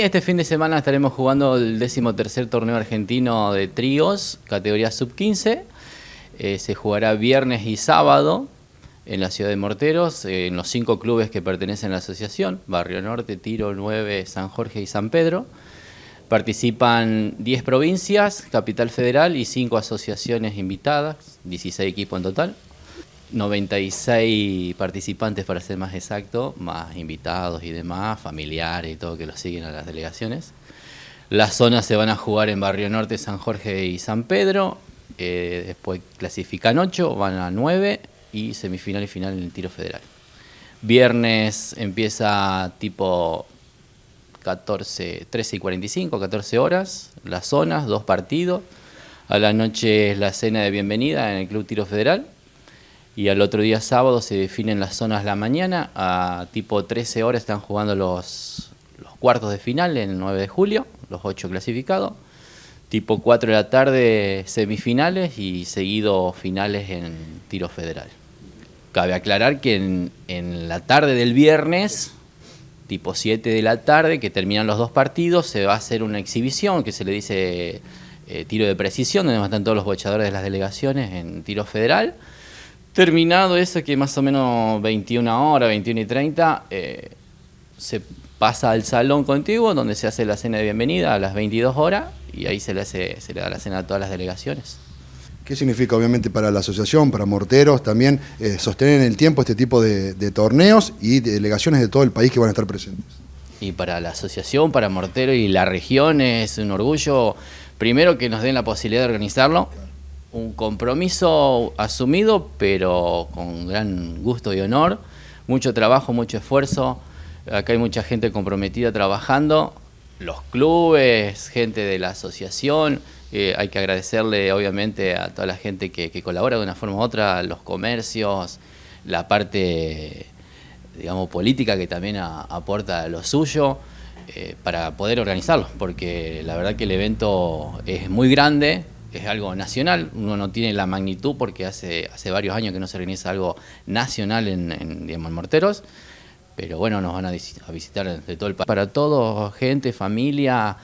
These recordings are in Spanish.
Este fin de semana estaremos jugando el decimotercer torneo argentino de tríos, categoría sub-15. Eh, se jugará viernes y sábado en la ciudad de Morteros, en los cinco clubes que pertenecen a la asociación, Barrio Norte, Tiro 9, San Jorge y San Pedro. Participan 10 provincias, Capital Federal y 5 asociaciones invitadas, 16 equipos en total. 96 participantes para ser más exacto, más invitados y demás, familiares y todo que lo siguen a las delegaciones. Las zonas se van a jugar en Barrio Norte, San Jorge y San Pedro. Eh, después clasifican 8, van a 9 y semifinal y final en el tiro federal. Viernes empieza tipo 14, 13 y 45, 14 horas, las zonas, dos partidos. A la noche es la cena de bienvenida en el Club Tiro Federal y al otro día sábado se definen las zonas la mañana, a tipo 13 horas están jugando los, cuartos de final el 9 de julio, los 8 clasificados, tipo 4 de la tarde semifinales y seguido finales en tiro federal. Cabe aclarar que en, la tarde del viernes tipo 7 de la tarde, que terminan los dos partidos, se va a hacer una exhibición que se le dice eh, tiro de precisión, donde van todos los bochadores de las delegaciones en tiro federal. Terminado eso, que más o menos 21 horas, 21 y 30, eh, se pasa al salón contiguo donde se hace la cena de bienvenida a las 22 horas y ahí se le, hace, se le da la cena a todas las delegaciones. ¿Qué significa obviamente para la asociación, para Morteros también eh, sostener en el tiempo este tipo de, torneos y delegaciones de todo el país que van a estar presentes? Y para la asociación, para Morteros y la región es un orgullo, primero que nos den la posibilidad de organizarlo un compromiso asumido, pero con gran gusto y honor. Mucho trabajo, mucho esfuerzo. Acá hay mucha gente comprometida trabajando, los clubes, gente de la asociación. Eh, hay que agradecerle, obviamente, a toda la gente que, colabora de una forma u otra, los comercios, la parte, digamos, política que también aporta lo suyo. Eh, para poder organizarlo, porque la verdad que el evento es muy grande, es algo nacional, uno no tiene la magnitud porque hace, hace varios años que no se organiza algo nacional en, en, Morteros, pero bueno, nos van a, visitar de todo el país. Para todos, gente, familia,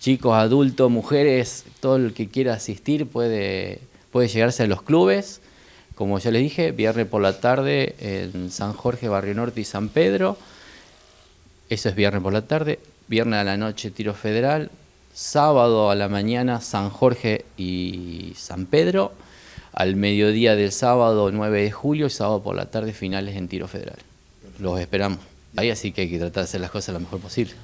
chicos, adultos, mujeres, todo el que quiera asistir puede, puede llegarse a los clubes, como ya les dije, viernes por la tarde en San Jorge, Barrio Norte y San Pedro, eso es viernes por la tarde, viernes a la noche tiro federal, sábado a la mañana San Jorge y San Pedro, al mediodía del sábado 9 de julio y sábado por la tarde finales en tiro federal. Los esperamos. Ahí así que hay que tratar de hacer las cosas lo mejor posible.